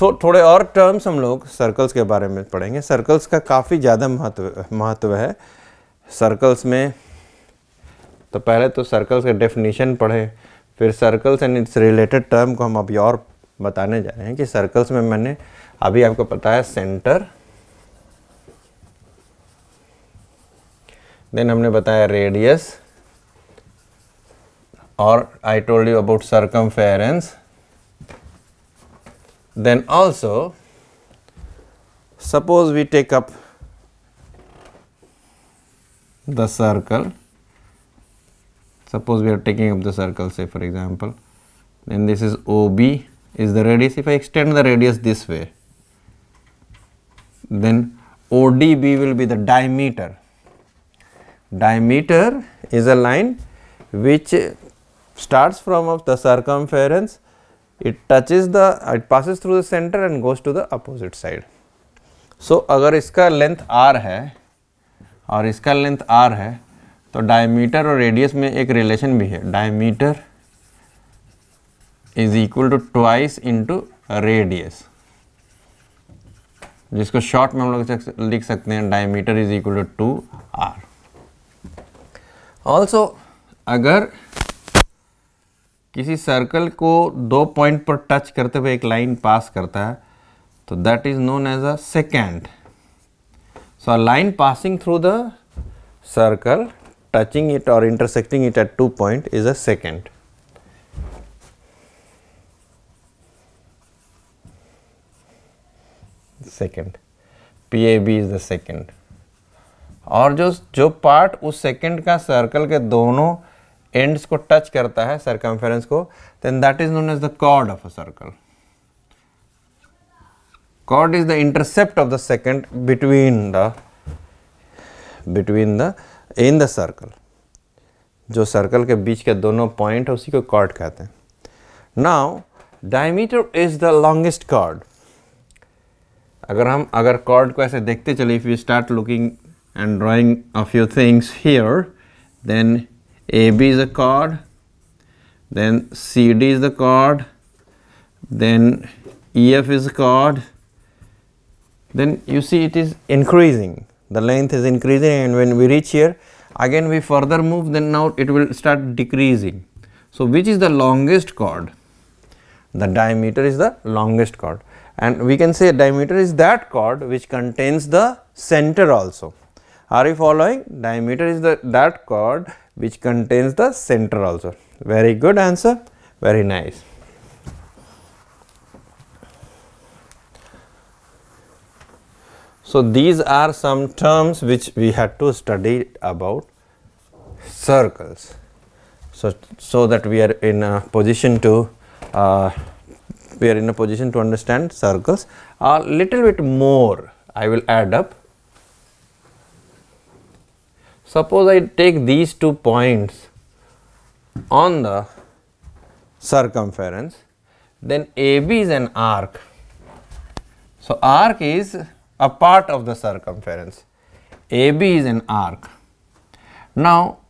थो, तो थोड़े और टर्म्स हम लोग सर्कल्स के बारे में पढ़ेंगे सर्कल्स का काफ़ी ज़्यादा महत्व महत्व है सर्कल्स में तो पहले तो सर्कल्स का डेफिनेशन पढ़ें फिर circles and its related term को हम अभी और बताने जा रहे हैं कि सर्कल्स में मैंने अभी आपको पता है सेंटर देन हमने बताया रेडियस और I told you about circumference Then also suppose we take up the circle, suppose we are taking up the circle say for example, then this is OB is the radius. If I extend the radius this way, then ODB will be the diameter. Diameter is a line which starts from of the circumference it touches the it passes through the center and goes to the opposite side so agar iska length r hai aur iska length r hai to diameter aur radius mein ek relation bhi hai diameter is equal to twice into radius जिसको short में हम लोग लिख सकते हैं diameter is equal to two R also अगर किसी circle को दो पॉइंट पर टच करते हुए एक लाइन पास करता है तो that is known as a secant so a line passing through the circle touching it और intersecting it at two point is a secant secant P A B is the secant और जो जो part उस second का circle के दोनों ends को touch करता है सरकमफेरेंस को then that is known as the chord of a circle chord is the intercept of the secant between the between the in the circle जो सर्कल के बीच के दोनों पॉइंट है उसी को कॉर्ड कहते हैं now diameter is the longest chord अगर हम अगर कॉर्ड को ऐसे देखते चले if you start looking and drawing a few things here then AB is a chord, then CD is the chord, then EF is a chord, then you see it is increasing, the length is increasing and when we reach here, again we further move then now it will start decreasing. So, which is the longest chord? The diameter is the longest chord and we can say diameter is that chord which contains the center also. Are you following? Diameter is the that chord which contains the center also. Very good answer, very nice. So these are some terms which we had to study about circles. So, so that we are in a position to uh, we are in a position to understand circles a little bit more I will add up Suppose I take these two points on the circumference, then AB is an arc. So, arc is a part of the circumference, AB is an arc. Now,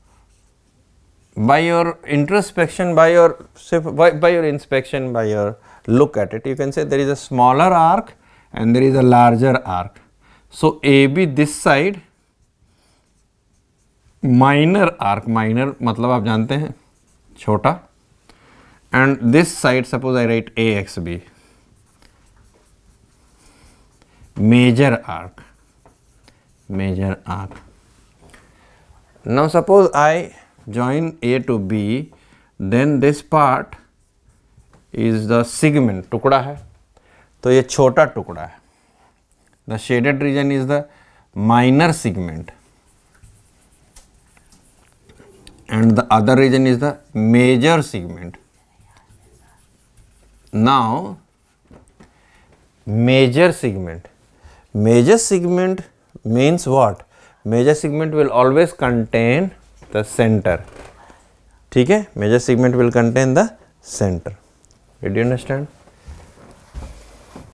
by your introspection, by your by, by your inspection, by your look at it, you can say there is a smaller arc and there is a larger arc. So, AB this side minor arc minor मतलब आप जानते हैं छोटा and this side suppose I write A X B major arc major arc now suppose I join A to B then this part is the segment टुकड़ा है तो ये छोटा टुकड़ा है the shaded region is the minor segment and the other region is the major segment. Now, major segment. Major segment means what? Major segment will always contain the center. ठीक है major segment will contain the centre did you understand